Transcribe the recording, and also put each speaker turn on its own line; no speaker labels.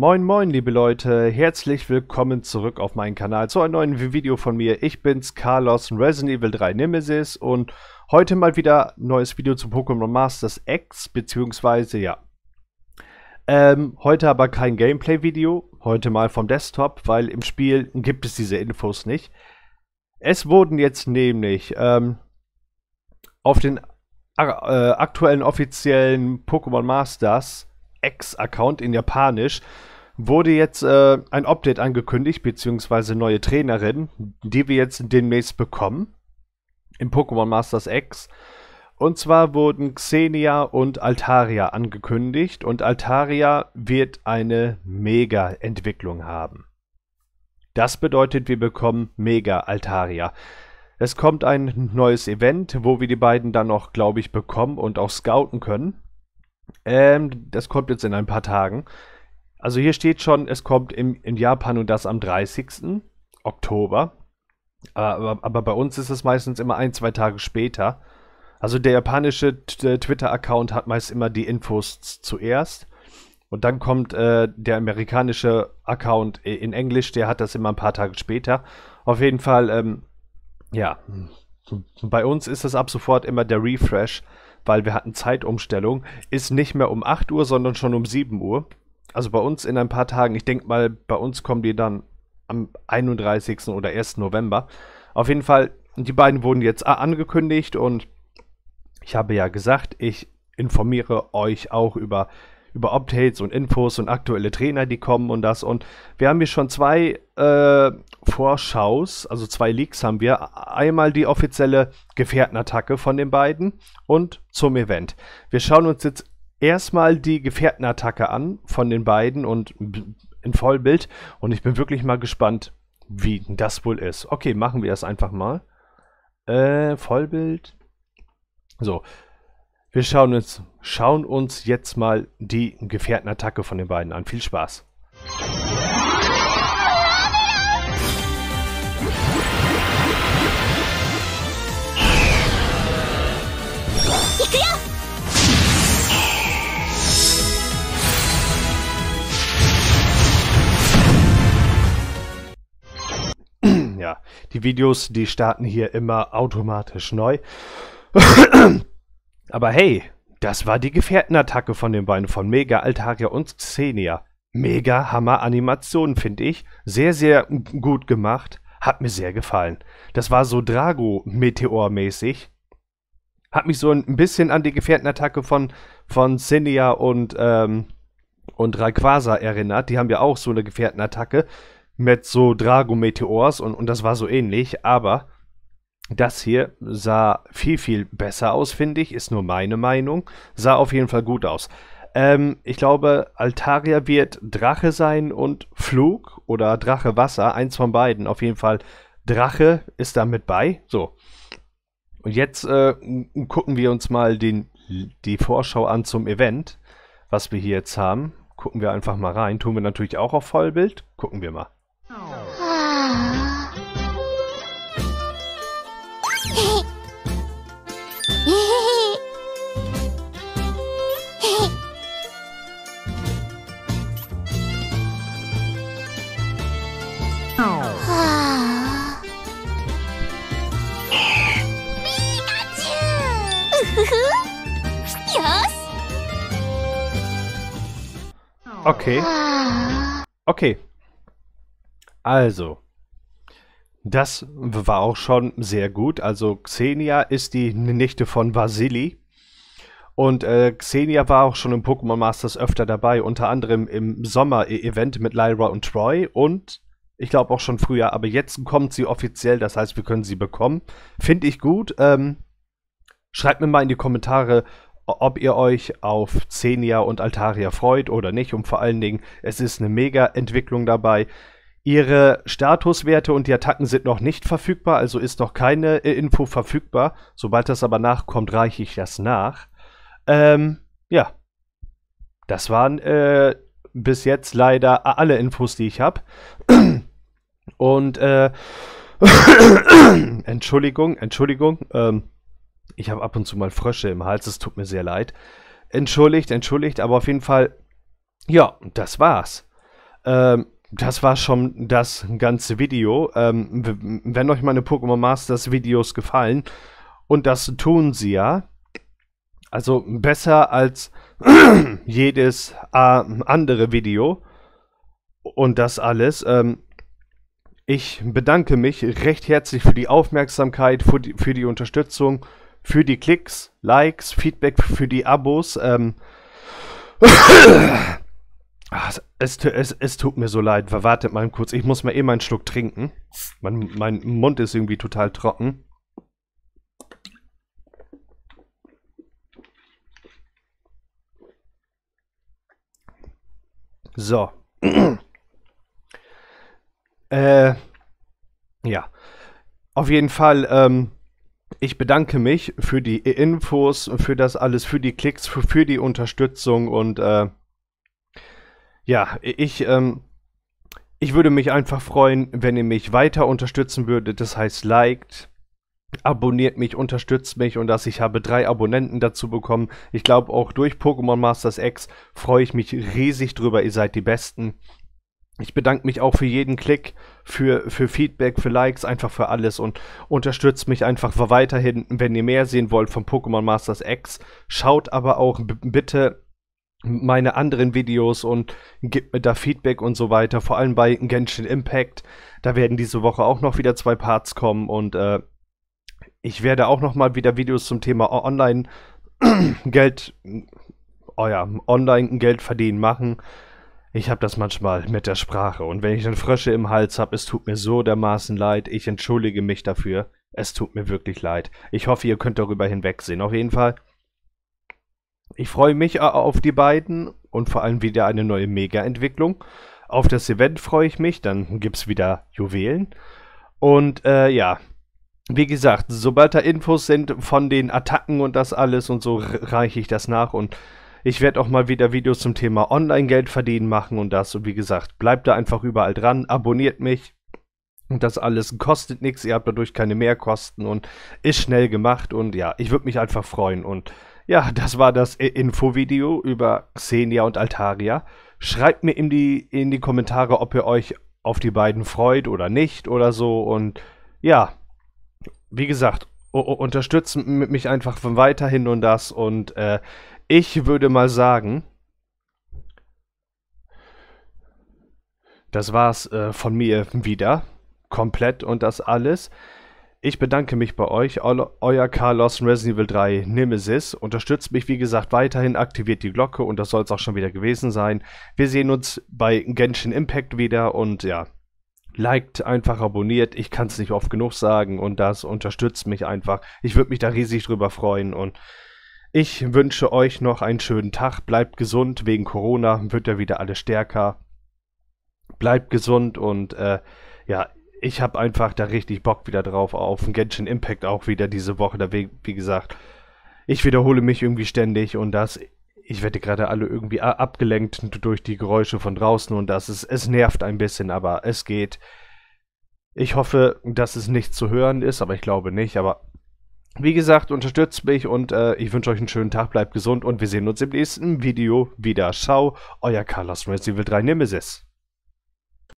Moin moin liebe Leute, herzlich willkommen zurück auf meinen Kanal zu einem neuen Video von mir. Ich bin's, Carlos, Resident Evil 3 Nemesis und heute mal wieder ein neues Video zu Pokémon Masters X, beziehungsweise ja. Ähm, heute aber kein Gameplay-Video, heute mal vom Desktop, weil im Spiel gibt es diese Infos nicht. Es wurden jetzt nämlich ähm, auf den äh, aktuellen offiziellen Pokémon Masters x account in Japanisch, wurde jetzt äh, ein Update angekündigt, beziehungsweise neue Trainerin, die wir jetzt demnächst bekommen. Im Pokémon Masters X. Und zwar wurden Xenia und Altaria angekündigt und Altaria wird eine Mega-Entwicklung haben. Das bedeutet, wir bekommen Mega-Altaria. Es kommt ein neues Event, wo wir die beiden dann noch, glaube ich, bekommen und auch scouten können. Ähm, das kommt jetzt in ein paar Tagen. Also hier steht schon, es kommt im, in Japan und das am 30. Oktober. Äh, aber, aber bei uns ist es meistens immer ein, zwei Tage später. Also der japanische äh, Twitter-Account hat meist immer die Infos zuerst. Und dann kommt äh, der amerikanische Account in Englisch, der hat das immer ein paar Tage später. Auf jeden Fall, ähm, ja, hm, bei uns ist es ab sofort immer der Refresh weil wir hatten Zeitumstellung, ist nicht mehr um 8 Uhr, sondern schon um 7 Uhr. Also bei uns in ein paar Tagen, ich denke mal, bei uns kommen die dann am 31. oder 1. November. Auf jeden Fall, die beiden wurden jetzt angekündigt und ich habe ja gesagt, ich informiere euch auch über über Updates und Infos und aktuelle Trainer, die kommen und das. Und wir haben hier schon zwei äh, Vorschaus, also zwei Leaks haben wir. Einmal die offizielle Gefährtenattacke von den beiden und zum Event. Wir schauen uns jetzt erstmal die Gefährtenattacke an von den beiden und in Vollbild. Und ich bin wirklich mal gespannt, wie das wohl ist. Okay, machen wir das einfach mal. Äh, Vollbild. So, wir schauen uns, schauen uns jetzt mal die Gefährtenattacke von den beiden an. Viel Spaß! Ja, die Videos, die starten hier immer automatisch neu. Aber hey, das war die Gefährtenattacke von den beiden, von Mega, Altaria und Xenia. Mega Hammer Animation, finde ich. Sehr, sehr gut gemacht. Hat mir sehr gefallen. Das war so Drago-Meteor-mäßig. Hat mich so ein bisschen an die Gefährtenattacke von, von Xenia und, ähm, und Rayquaza erinnert. Die haben ja auch so eine Gefährtenattacke mit so Drago-Meteors und, und das war so ähnlich. Aber das hier sah viel, viel besser aus, finde ich. Ist nur meine Meinung. Sah auf jeden Fall gut aus. Ähm, ich glaube, Altaria wird Drache sein und Flug oder Drache Wasser. Eins von beiden. Auf jeden Fall Drache ist da mit bei. So. Und jetzt äh, gucken wir uns mal den, die Vorschau an zum Event, was wir hier jetzt haben. Gucken wir einfach mal rein. Tun wir natürlich auch auf Vollbild. Gucken wir mal. Oh. Okay. Okay. Also. Das war auch schon sehr gut. Also Xenia ist die Nichte von Vasili. Und äh, Xenia war auch schon im Pokémon Masters öfter dabei, unter anderem im Sommer-Event mit Lyra und Troy und ich glaube auch schon früher, aber jetzt kommt sie offiziell, das heißt, wir können sie bekommen. Finde ich gut. Ähm, schreibt mir mal in die Kommentare, ob ihr euch auf Xenia und Altaria freut oder nicht. Und vor allen Dingen, es ist eine Mega-Entwicklung dabei. Ihre Statuswerte und die Attacken sind noch nicht verfügbar, also ist noch keine äh, Info verfügbar. Sobald das aber nachkommt, reiche ich das nach. Ähm, ja, das waren äh, bis jetzt leider alle Infos, die ich habe. Und äh, Entschuldigung, Entschuldigung. Ähm, ich habe ab und zu mal Frösche im Hals, es tut mir sehr leid. Entschuldigt, entschuldigt, aber auf jeden Fall, ja, das war's. Ähm, das war schon das ganze Video. Ähm, wenn euch meine Pokémon Masters Videos gefallen, und das tun sie ja, also besser als jedes äh, andere Video und das alles. Ähm, ich bedanke mich recht herzlich für die Aufmerksamkeit, für die, für die Unterstützung für die Klicks, Likes, Feedback für die Abos. Ähm ah, es, es, es, tut mir so leid. Wartet mal kurz. Ich muss mal eben einen Schluck trinken. Mein, mein Mund ist irgendwie total trocken. So. äh, ja. Auf jeden Fall, ähm, ich bedanke mich für die Infos, für das alles, für die Klicks, für, für die Unterstützung und äh, ja, ich, ähm, ich würde mich einfach freuen, wenn ihr mich weiter unterstützen würdet. Das heißt, liked, abonniert mich, unterstützt mich und dass ich habe drei Abonnenten dazu bekommen. Ich glaube auch durch Pokémon Masters X freue ich mich riesig drüber. Ihr seid die Besten ich bedanke mich auch für jeden Klick, für, für Feedback, für Likes, einfach für alles und unterstützt mich einfach weiterhin. Wenn ihr mehr sehen wollt von Pokémon Masters X, schaut aber auch bitte meine anderen Videos und gebt mir da Feedback und so weiter. Vor allem bei Genshin Impact. Da werden diese Woche auch noch wieder zwei Parts kommen und äh, ich werde auch noch mal wieder Videos zum Thema Online-Geld, euer oh ja, Online-Geld verdienen machen. Ich habe das manchmal mit der Sprache und wenn ich dann Frösche im Hals habe, es tut mir so dermaßen leid. Ich entschuldige mich dafür. Es tut mir wirklich leid. Ich hoffe, ihr könnt darüber hinwegsehen. Auf jeden Fall. Ich freue mich äh, auf die beiden und vor allem wieder eine neue Mega-Entwicklung. Auf das Event freue ich mich, dann gibt es wieder Juwelen. Und äh, ja, wie gesagt, sobald da Infos sind von den Attacken und das alles und so, reiche ich das nach und ich werde auch mal wieder Videos zum Thema Online-Geld verdienen machen und das. Und wie gesagt, bleibt da einfach überall dran, abonniert mich. Und das alles kostet nichts, ihr habt dadurch keine Mehrkosten und ist schnell gemacht. Und ja, ich würde mich einfach freuen. Und ja, das war das Infovideo über Xenia und Altaria. Schreibt mir in die, in die Kommentare, ob ihr euch auf die beiden freut oder nicht oder so. Und ja, wie gesagt, unterstützt mich einfach von weiterhin und das. Und äh, ich würde mal sagen, das war's äh, von mir wieder. Komplett und das alles. Ich bedanke mich bei euch, euer Carlos Resident Evil 3 Nemesis. Unterstützt mich, wie gesagt, weiterhin, aktiviert die Glocke und das soll es auch schon wieder gewesen sein. Wir sehen uns bei Genshin Impact wieder und ja, liked einfach, abonniert. Ich kann es nicht oft genug sagen und das unterstützt mich einfach. Ich würde mich da riesig drüber freuen und ich wünsche euch noch einen schönen Tag. Bleibt gesund. Wegen Corona wird ja wieder alles stärker. Bleibt gesund und äh, ja, ich habe einfach da richtig Bock wieder drauf. Auf den Genshin Impact auch wieder diese Woche. Da wie, wie gesagt, ich wiederhole mich irgendwie ständig und das. Ich werde gerade alle irgendwie abgelenkt durch die Geräusche von draußen und das ist, es nervt ein bisschen, aber es geht. Ich hoffe, dass es nicht zu hören ist, aber ich glaube nicht. Aber wie gesagt, unterstützt mich und äh, ich wünsche euch einen schönen Tag, bleibt gesund und wir sehen uns im nächsten Video wieder. Ciao, euer Carlos Resident Evil 3 Nemesis.